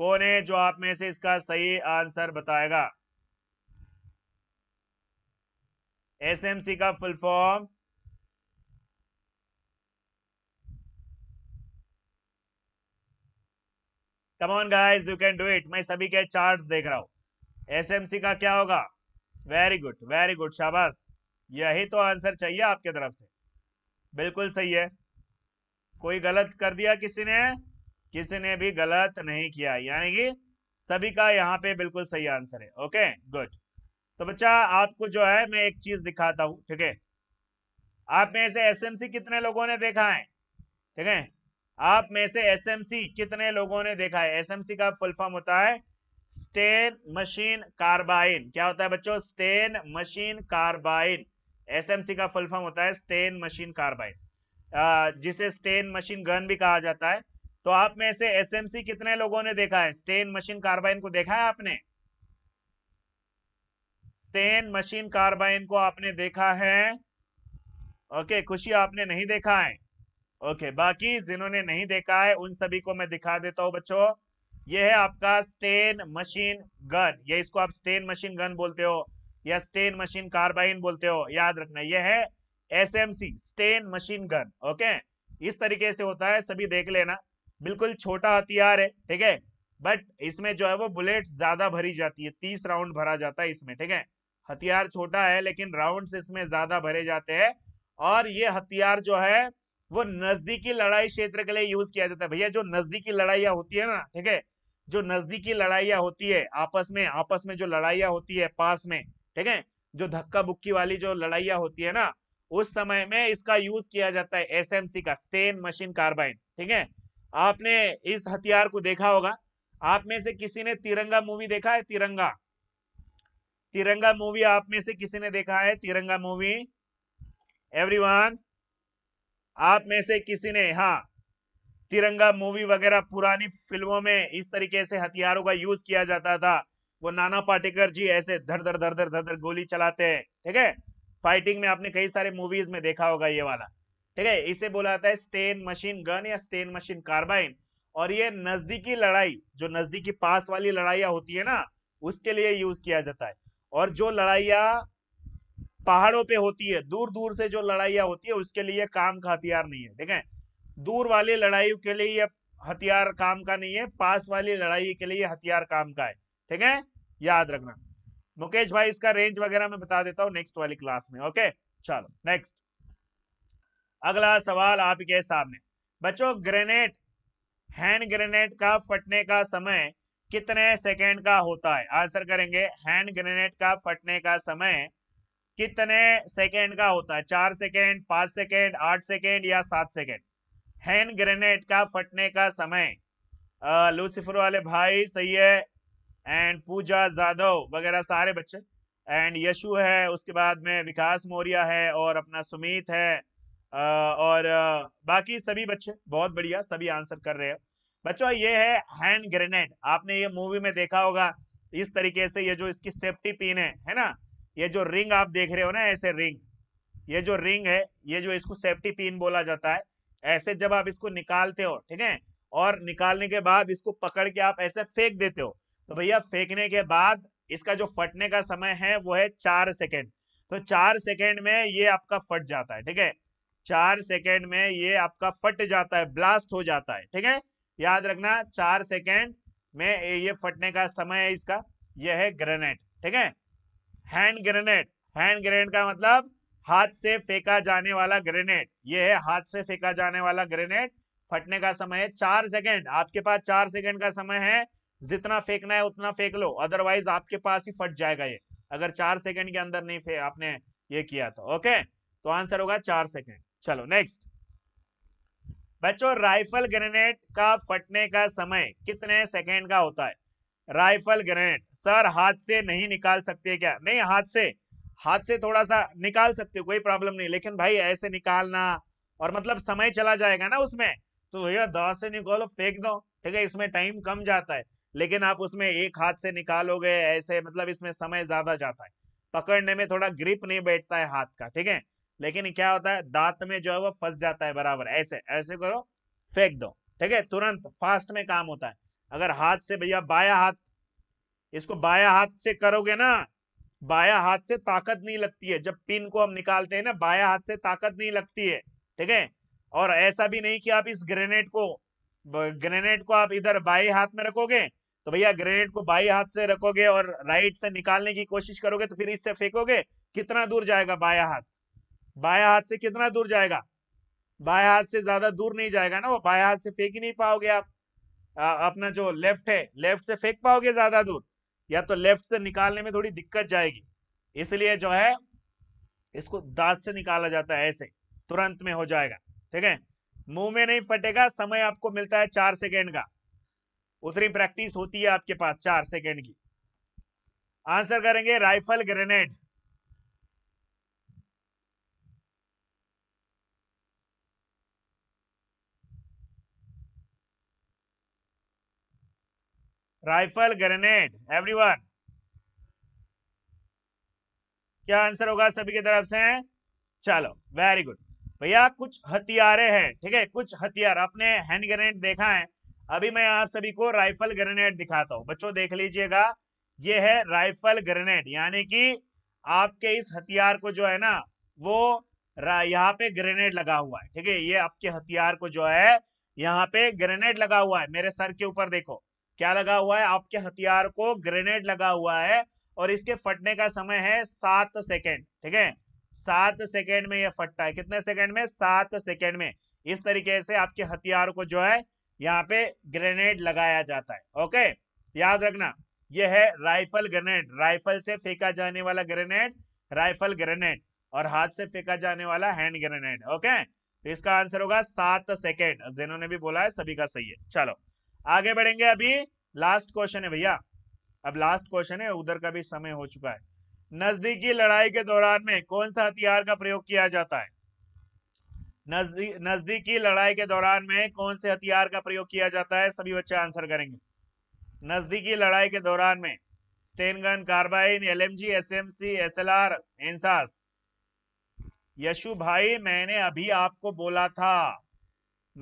कौन है जो आप में से इसका सही आंसर बताएगा एसएमसी का full form come on guys you can do it मैं सभी के चार्ट देख रहा हूँ एस एम सी का क्या होगा वेरी गुड वेरी गुड शाबाश यही तो आंसर चाहिए आपके तरफ से बिल्कुल सही है कोई गलत कर दिया किसी ने किसी ने भी गलत नहीं किया यानी कि सभी का यहाँ पे बिल्कुल सही आंसर है ओके गुड तो बच्चा आपको जो है मैं एक चीज दिखाता हूँ ठीक है आप में से एसएमसी कितने लोगों ने देखा है ठीक है आप में से एसएमसी कितने लोगों ने देखा है एसएमसी का फुल फॉर्म होता है स्टेन मशीन कार्बाइन क्या होता है बच्चों स्टेन मशीन कार्बाइन एसएमसी का फुल फॉर्म होता है स्टेन मशीन कार्बाइन जिसे स्टेन मशीन गन भी कहा जाता है तो आप में से एसएमसी कितने लोगों ने देखा है स्टेन मशीन कार्बाइन को देखा है आपने स्टेन मशीन कार्बाइन को आपने देखा है ओके खुशी आपने नहीं देखा है ओके बाकी जिन्होंने नहीं देखा है उन सभी को मैं दिखा देता हूं बच्चों ये है आपका स्टेन मशीन गन ये इसको आप स्टेन मशीन गन बोलते हो या स्टेन मशीन कार्बाइन बोलते हो याद रखना ये है SMC sten machine gun okay इस तरीके से होता है सभी देख लेना बिल्कुल छोटा हथियार है ठीक है बट इसमें जो है वो बुलेट ज्यादा भरी जाती है तीस राउंड भरा जाता है इसमें ठीक है हथियार छोटा है लेकिन राउंड इसमें ज्यादा भरे जाते हैं और ये हथियार जो है वो नजदीकी लड़ाई क्षेत्र के लिए यूज किया जाता है भैया जो नजदीकी लड़ाइया होती है ना ठीक है जो नजदीकी लड़ाइया होती है आपस में आपस में जो लड़ाइया होती है पास में ठीक है जो धक्का बुक्की वाली जो लड़ाइया होती है ना उस समय में इसका यूज किया जाता है एस का स्टेन मशीन कार्बाइन ठीक है आपने इस हथियार को देखा होगा आप में से किसी ने तिरंगा मूवी देखा है तिरंगा तिरंगा मूवी आप में से किसी ने देखा है तिरंगा मूवी एवरीवन आप में से किसी ने हाँ तिरंगा मूवी वगैरह पुरानी फिल्मों में इस तरीके से हथियारों का यूज किया जाता था वो नाना पाटेकर जी ऐसे धर धर धर धर धर धर गोली चलाते हैं ठीक है फाइटिंग में आपने कई सारे मूवीज में देखा होगा ये वाला ठीक है इसे बोला जाता है स्टेन मशीन गन या स्टेन मशीन कार्बाइन और ये नजदीकी लड़ाई जो नजदीकी पास वाली लड़ाइया होती है ना उसके लिए यूज किया जाता है और जो लड़ाइया पहाड़ों पे होती है दूर दूर से जो लड़ाइया होती है उसके लिए काम का हथियार नहीं है ठीक है दूर वाली लड़ाई के लिए ये हथियार काम का नहीं है पास वाली लड़ाई के लिए हथियार काम का है ठीक है याद रखना मुकेश भाई इसका रेंज वगैरह मैं बता देता हूँ नेक्स्ट वाली क्लास में ओके चलो नेक्स्ट अगला सवाल आपके सामने बच्चों ग्रेनेड हैंड ग्रेनेड का फटने का समय कितने सेकेंड का होता है आंसर करेंगे हैंड ग्रेनेड का फटने का समय कितने सेकेंड का होता है चार सेकेंड पांच सेकेंड आठ सेकेंड या सात सेकेंड हैंड ग्रेनेड का फटने का समय लूसीफर वाले भाई सही है एंड पूजा जादव वगैरह सारे बच्चे एंड यशु है उसके बाद में विकास मौर्या है और अपना सुमित है आ, और आ, बाकी सभी बच्चे बहुत बढ़िया सभी आंसर कर रहे हो बच्चों ये है हैंड ग्रेनेड आपने ये मूवी में देखा होगा इस तरीके से ये जो इसकी सेफ्टी पिन है है ना ये जो रिंग आप देख रहे हो ना ऐसे रिंग ये जो रिंग है ये जो इसको सेफ्टी पिन बोला जाता है ऐसे जब आप इसको निकालते हो ठीक है और निकालने के बाद इसको पकड़ के आप ऐसे फेंक देते हो तो भैया फेंकने के बाद इसका जो फटने का समय है वो है चार सेकेंड तो चार सेकेंड में ये आपका फट जाता है ठीक है चार सेकेंड में ये आपका फट जाता है ब्लास्ट हो जाता है ठीक है याद रखना चार सेकेंड में ये फटने का समय है इसका यह है ग्रेनेड ठीक है हैंड ग्रेनेड हैंड ग्रेनेड का मतलब हाथ से फेंका जाने वाला ग्रेनेड ये है हाथ से फेंका जाने वाला ग्रेनेड फटने का समय है चार सेकेंड आपके पास चार सेकेंड का समय है जितना फेंकना है उतना फेंक लो अदरवाइज आपके पास ही फट जाएगा ये अगर चार सेकेंड के अंदर नहीं फे आपने ये किया तो ओके तो आंसर होगा चार सेकेंड चलो नेक्स्ट बच्चों राइफल ग्रेनेड का फटने का समय कितने सेकेंड का होता है राइफल ग्रेनेड सर हाथ से नहीं निकाल सकते क्या नहीं हाथ से हाथ से थोड़ा सा निकाल सकते हो कोई प्रॉब्लम नहीं लेकिन भाई ऐसे निकालना और मतलब समय चला जाएगा ना उसमें तो भैया दांत से निकालो फेंक दो ठीक है इसमें टाइम कम जाता है लेकिन आप उसमें एक हाथ से निकालोगे ऐसे मतलब इसमें समय ज्यादा जाता है पकड़ने में थोड़ा ग्रिप नहीं बैठता है हाथ का ठीक है लेकिन क्या होता है दांत में जो है वो फंस जाता है बराबर ऐसे ऐसे करो फेंक दो ठीक है तुरंत फास्ट में काम होता है अगर हाथ से भैया बाया हाथ इसको बाया हाथ से करोगे ना बाया हाथ से ताकत नहीं लगती है जब पिन को हम निकालते हैं ना बाया हाथ से ताकत नहीं लगती है ठीक है और ऐसा भी नहीं कि आप इस ग्रेनेड को ग्रेनेड को आप इधर बाई हाथ में रखोगे तो भैया ग्रेनेड को बाई हाथ से रखोगे और राइट से निकालने की कोशिश करोगे तो फिर इससे फेंकोगे कितना दूर जाएगा बाया हाथ बाया हाथ से कितना दूर जाएगा बाया हाथ से ज्यादा दूर नहीं जाएगा ना वो बाया हाथ से फेंक ही नहीं पाओगे आप अपना जो लेफ्ट है लेफ्ट से फेंक पाओगे ज्यादा दूर या तो लेफ्ट से निकालने में थोड़ी दिक्कत जाएगी इसलिए जो है इसको दांत से निकाला जाता है ऐसे तुरंत में हो जाएगा ठीक है मुंह में नहीं फटेगा समय आपको मिलता है चार सेकेंड का उतनी प्रैक्टिस होती है आपके पास चार सेकेंड की आंसर करेंगे rifle grenade rifle grenade everyone क्या आंसर होगा सभी की तरफ से चलो वेरी गुड भैया कुछ हथियारे हैं ठीक है कुछ हथियार आपने हैंड ग्रेनेड देखा है अभी मैं आप सभी को राइफल ग्रेनेड दिखाता हूं बच्चों देख लीजिएगा ये है राइफल ग्रेनेड यानी कि आपके इस हथियार को जो है ना वो यहाँ पे ग्रेनेड लगा हुआ है ठीक है ये आपके हथियार को जो है यहाँ पे ग्रेनेड लगा हुआ है मेरे सर के ऊपर देखो क्या लगा हुआ है आपके हथियार को ग्रेनेड लगा हुआ है और इसके फटने का समय है सात सेकेंड ठीक है सात सेकेंड में यह फटता है कितने सेकेंड में सात सेकेंड में इस तरीके से आपके हथियार को जो है यहाँ पे ग्रेनेड लगाया जाता है ओके याद रखना यह है राइफल ग्रेनेड राइफल से फेंका जाने वाला ग्रेनेड राइफल ग्रेनेड और हाथ से फेंका जाने वाला हैंड ग्रेनेड ओके तो इसका आंसर होगा सात सेकेंड जिन्होंने भी बोला है सभी का सही है चलो आगे बढ़ेंगे अभी लास्ट क्वेश्चन है भैया अब लास्ट क्वेश्चन है उधर का भी समय हो चुका है नजदीकी लड़ाई के दौरान में कौन सा हथियार का प्रयोग किया जाता है नजदीक नजदीकी लड़ाई के दौरान में कौन से हथियार का प्रयोग किया जाता है सभी बच्चे आंसर करेंगे नजदीकी लड़ाई के दौरान में sten gun carbine L M M G S C S L R INSAS Yashu भाई मैंने अभी आपको बोला था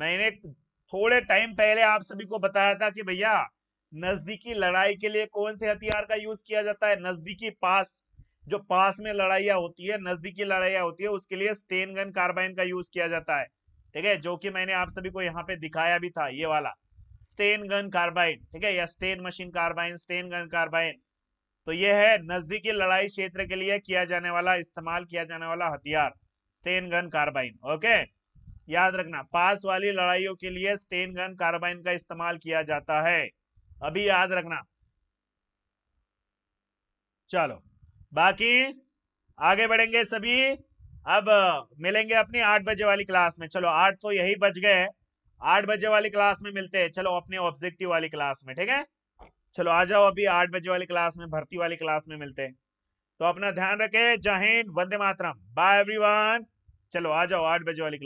मैंने थोड़े टाइम पहले आप सभी को बताया था कि भैया नजदीकी लड़ाई के लिए कौन से हथियार का यूज किया जाता है नजदीकी पास जो पास में लड़ाइया होती है नजदीकी लड़ाइया होती है उसके लिए स्टेन गन कार्बाइन का यूज किया जाता है ठीक है जो कि मैंने आप सभी को यहाँ पे दिखाया भी था ये वाला स्टेन गन कार्बाइन ठीक है या sten machine carbine sten gun carbine तो ये है नजदीकी लड़ाई क्षेत्र के लिए किया जाने वाला इस्तेमाल किया जाने वाला हथियार स्टेन गन कार्बाइन ओके याद रखना पास वाली लड़ाइयों के लिए स्टेन गन कार्बाइन का इस्तेमाल किया जाता है अभी याद रखना चलो बाकी आगे बढ़ेंगे सभी अब मिलेंगे अपनी आठ बजे वाली क्लास में चलो आठ तो यही बज गए आठ बजे वाली क्लास में मिलते हैं चलो अपने ऑब्जेक्टिव वाली क्लास में ठीक है चलो आ जाओ अभी आठ बजे वाली क्लास में भर्ती वाली क्लास में मिलते हैं तो अपना ध्यान रखें जय हिंद वंदे मातरम बाय एवरीवन चलो आ जाओ आठ बजे वाली